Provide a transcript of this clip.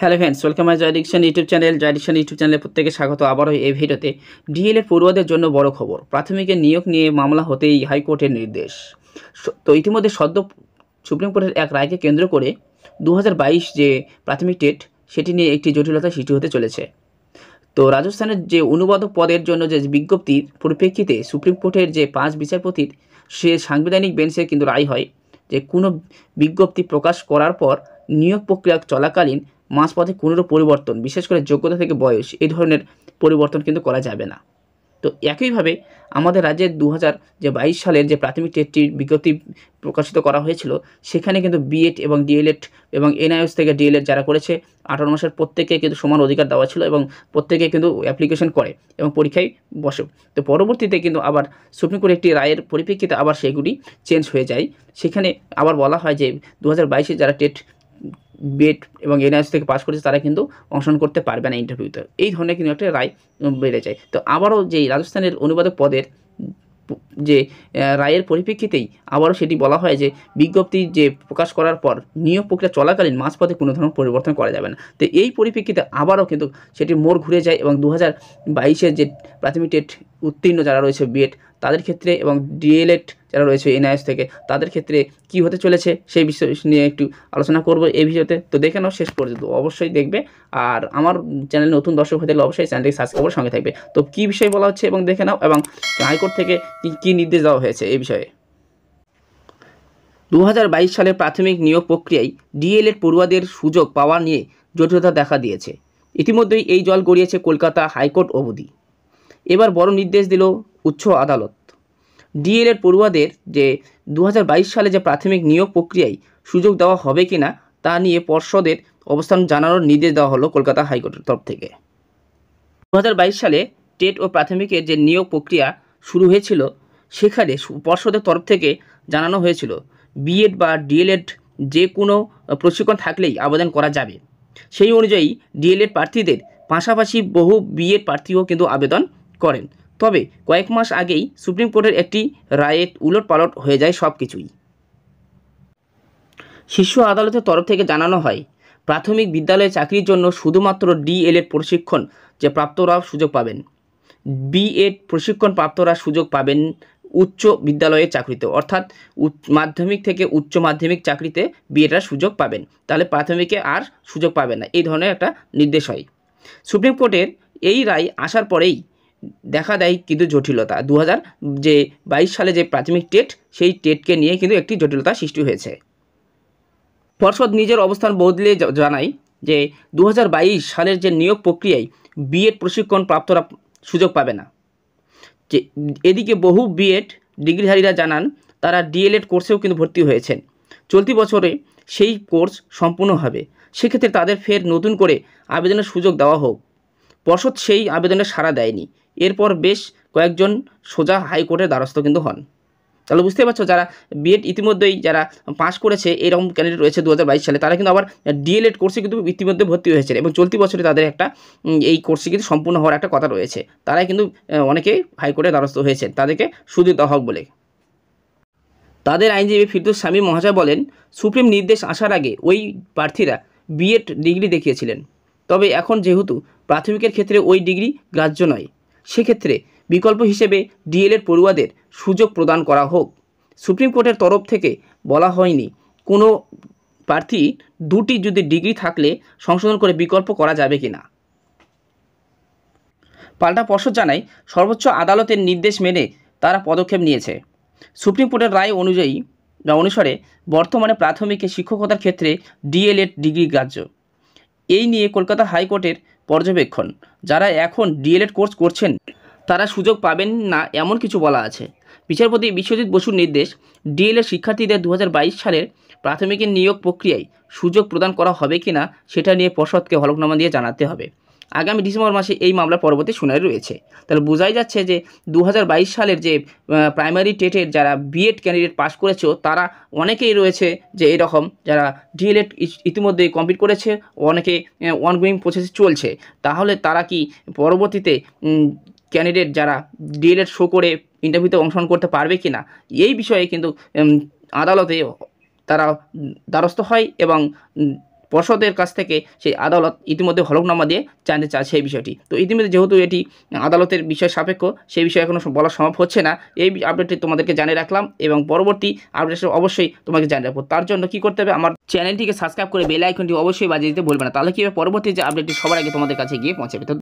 hello friends welcome I জয়ডিকশন YouTube channel জয়ডিকশন YouTube চ্যানেলে প্রত্যেকে স্বাগত আবারও এই ভিডিওতে ডিএলএড পড়ুয়াদের জন্য বড় খবর প্রাথমিকের নিয়োগ নিয়ে মামলা হতেই হাইকোর্টের নির্দেশ তো ইতিমধ্যে সদ্য সুপ্রিম কোর্টের এক রায়কে কেন্দ্র করে দু যে প্রাথমিক টেট সেটি নিয়ে একটি জটিলতা সৃষ্টি হতে চলেছে তো রাজস্থানের যে অনুবাদক পদের জন্য যে বিজ্ঞপ্তির পরিপ্রেক্ষিতে সুপ্রিম কোর্টের যে পাঁচ বিচারপতির সে সাংবিধানিক বেঞ্চে কিন্তু রায় হয় যে কোনো বিজ্ঞপ্তি প্রকাশ করার পর নিয়োগ প্রক্রিয়া চলাকালীন পথে কোনো পরিবর্তন বিশেষ করে যোগ্যতা থেকে বয়স এই ধরনের পরিবর্তন কিন্তু করা যাবে না তো একইভাবে আমাদের রাজ্যের দু যে বাইশ সালের যে প্রাথমিক টেটটির বিজ্ঞপ্তি প্রকাশিত করা হয়েছিল সেখানে কিন্তু বিএড এবং ডিএলএড এবং এনআইএস থেকে ডিএলএড যারা করেছে আঠারো মাসের প্রত্যেকে কিন্তু সমান অধিকার দেওয়া ছিল এবং প্রত্যেকে কিন্তু অ্যাপ্লিকেশন করে এবং পরীক্ষায় বসে তো পরবর্তীতে কিন্তু আবার সুপ্রিম কোর্টের একটি রায়ের পরিপ্রেক্ষিতে আবার সেগুলি চেঞ্জ হয়ে যায় সেখানে আবার বলা হয় যে দু হাজার যারা টেট বিএড e এবং এনআইএস থেকে পাশ করেছে তারা কিন্তু অংশগ্রহণ করতে পারবে না ইন্টারভিউতে এই ধরনের কিন্তু একটা রায় বেড়ে যায় তো আবারও যে রাজস্থানের অনুবাদক পদের যে রায়ের পরিপ্রেক্ষিতেই আবারও সেটি বলা হয় যে বিজ্ঞপ্তি যে প্রকাশ করার পর নিয়োগ প্রক্রিয়া চলাকালীন পথে কোনো ধরনের পরিবর্তন করা যাবে না তো এই পরিপ্রেক্ষিতে আবারও কিন্তু সেটি মোড় ঘুরে যায় এবং দু হাজার যে প্রাথমিক টেট উত্তীর্ণ যারা রয়েছে বিএড e তাদের ক্ষেত্রে এবং ডিএলএড যারা রয়েছে এনআইএস থেকে তাদের ক্ষেত্রে কি হতে চলেছে সেই বিষয় নিয়ে একটু আলোচনা করব এই ভিডিওতে তো দেখে নাও শেষ পর্যন্ত অবশ্যই দেখবে আর আমার চ্যানেল নতুন দর্শক হয়ে থাকলে অবশ্যই চ্যানেলটি সাবস্ক্রাইব করে সঙ্গে থাকবে তো কি বিষয় বলা হচ্ছে এবং দেখে নাও এবং হাইকোর্ট থেকে কি নির্দেশ দেওয়া হয়েছে এই বিষয়ে দু হাজার সালে প্রাথমিক নিয়োগ প্রক্রিয়ায় ডিএলএড পড়ুয়াদের সুযোগ পাওয়া নিয়ে জটিলতা দেখা দিয়েছে ইতিমধ্যেই এই জল গড়িয়েছে কলকাতা হাইকোর্ট অবধি এবার বড় নির্দেশ দিল উচ্চ আদালত ডিএলএড পড়ুয়াদের যে দু সালে যে প্রাথমিক নিয়োগ প্রক্রিয়ায় সুযোগ দেওয়া হবে কি না তা নিয়ে পর্ষদের অবস্থান জানানোর নির্দেশ দেওয়া হলো কলকাতা হাইকোর্টের তরফ থেকে দু সালে টেট ও প্রাথমিকের যে নিয়োগ প্রক্রিয়া শুরু হয়েছিল সেখানে পর্ষদের তরফ থেকে জানানো হয়েছিল বিএড বা ডিএলএড যে কোনো প্রশিক্ষণ থাকলেই আবেদন করা যাবে সেই অনুযায়ী ডিএলএড প্রার্থীদের পাশাপাশি বহু বিএড প্রার্থীও কিন্তু আবেদন করেন তবে কয়েক মাস আগেই সুপ্রিম কোর্টের একটি রায়ে উলট পালট হয়ে যায় সব কিছুই শীর্ষ আদালতের তরফ থেকে জানানো হয় প্রাথমিক বিদ্যালয়ে চাকরির জন্য শুধুমাত্র ডিএলএড প্রশিক্ষণ যে প্রাপ্তরাও সুযোগ পাবেন বিএড প্রশিক্ষণ প্রাপ্তরা সুযোগ পাবেন উচ্চ বিদ্যালয়ে চাকরিতে অর্থাৎ মাধ্যমিক থেকে উচ্চ মাধ্যমিক চাকরিতে বিএডরা সুযোগ পাবেন তাহলে প্রাথমিকে আর সুযোগ পাবে না এই ধরনের একটা নির্দেশ হয় সুপ্রিম কোর্টের এই রায় আসার পরেই দেখা দেয় কিন্তু জটিলতা দু যে বাইশ সালে যে প্রাথমিক টেট সেই টেটকে নিয়ে কিন্তু একটি জটিলতা সৃষ্টি হয়েছে পর্ষদ নিজের অবস্থান বদলে জানায় যে দু সালের যে নিয়োগ প্রক্রিয়ায় বিএড প্রশিক্ষণ প্রাপ্তরা সুযোগ পাবে না যে এদিকে বহু বিএড ডিগ্রিধারীরা জানান তারা ডিএলএড কোর্সেও কিন্তু ভর্তি হয়েছেন চলতি বছরে সেই কোর্স সম্পূর্ণ হবে সেক্ষেত্রে তাদের ফের নতুন করে আবেদনের সুযোগ দেওয়া হোক পর্ষদ সেই আবেদনে সাড়া দেয়নি এরপর বেশ কয়েকজন সোজা হাইকোর্টের দ্বারস্থ কিন্তু হন তাহলে বুঝতে পারছো যারা বিএড ইতিমধ্যেই যারা পাস করেছে এরকম ক্যান্ডিডেট রয়েছে দু সালে তারা কিন্তু আবার ডিএলএড কোর্সে কিন্তু ইতিমধ্যে ভর্তি হয়েছে এবং চলতি বছরে তাদের একটা এই কোর্সে কিন্তু সম্পূর্ণ হওয়ার একটা কথা রয়েছে তারা কিন্তু অনেকে হাইকোর্টে দ্বারস্থ হয়েছেন তাদেরকে সুদে দেওয়া হোক বলে তাদের আইনজীবী ফিরদুস স্বামী মহাজা বলেন সুপ্রিম নির্দেশ আসার আগে ওই প্রার্থীরা বিএড ডিগ্রি দেখিয়েছিলেন তবে এখন যেহেতু প্রাথমিকের ক্ষেত্রে ওই ডিগ্রি গ্রাহ্য নয় সেক্ষেত্রে বিকল্প হিসেবে ডিএলএড পড়ুয়াদের সুযোগ প্রদান করা হোক সুপ্রিম কোর্টের তরফ থেকে বলা হয়নি কোনো প্রার্থী দুটি যদি ডিগ্রি থাকলে সংশোধন করে বিকল্প করা যাবে কি না পাল্টা পর্ষদ জানায় সর্বোচ্চ আদালতের নির্দেশ মেনে তারা পদক্ষেপ নিয়েছে সুপ্রিম কোর্টের রায় অনুযায়ী অনুসারে বর্তমানে প্রাথমিকে শিক্ষকতার ক্ষেত্রে ডিএলএড ডিগ্রি গ্রাহ্য এই নিয়ে কলকাতা হাইকোর্টের পর্যবেক্ষণ যারা এখন ডিএলএড কোর্স করছেন তারা সুযোগ পাবেন না এমন কিছু বলা আছে বিচারপতি বিশ্বজিৎ বসুর নির্দেশ ডিএলএড শিক্ষার্থীদের দু সালের প্রাথমিকের নিয়োগ প্রক্রিয়ায় সুযোগ প্রদান করা হবে কি না সেটা নিয়ে পর্ষদকে হলফনামা দিয়ে জানাতে হবে আগামী ডিসেম্বর মাসে এই মামলার পরবর্তী শুনানি রয়েছে তাহলে বোঝাই যাচ্ছে যে দু সালের যে প্রাইমারি টেটের যারা বিএড ক্যান্ডিডেট পাস করেছে তারা অনেকেই রয়েছে যে এরকম যারা ডিএলএড ইতিমধ্যে কমপ্লিট করেছে অনেকে অনগোয়িং প্রসেস চলছে তাহলে তারা কি পরবর্তীতে ক্যান্ডিডেট যারা ডিএলএড শো করে ইন্টারভিউতে অংশগ্রহণ করতে পারবে কি না এই বিষয়ে কিন্তু আদালতে তারা দ্বারস্থ হয় এবং পর্ষদের কাছ থেকে সেই আদালত ইতিমধ্যে হলফনামা দিয়ে জানতে চায় সেই বিষয়টি তো ইতিমধ্যে যেহেতু এটি আদালতের বিষয় সাপেক্ষ সেই বিষয়ে এখনও বলা সম্ভব হচ্ছে না এই আপডেটটি তোমাদেরকে জানিয়ে রাখলাম এবং পরবর্তী আপডেট অবশ্যই তোমাকে জানিয়ে রাখবো তার জন্য কি করতে হবে আমার চ্যানেলটিকে সাবস্ক্রাইব করে বেলাইকনটি অবশ্যই বাজিয়ে দিতে ভুলবে না তাহলে কি পরবর্তী যে আপডেটটি সবার আগে তোমাদের কাছে গিয়ে পৌঁছাবে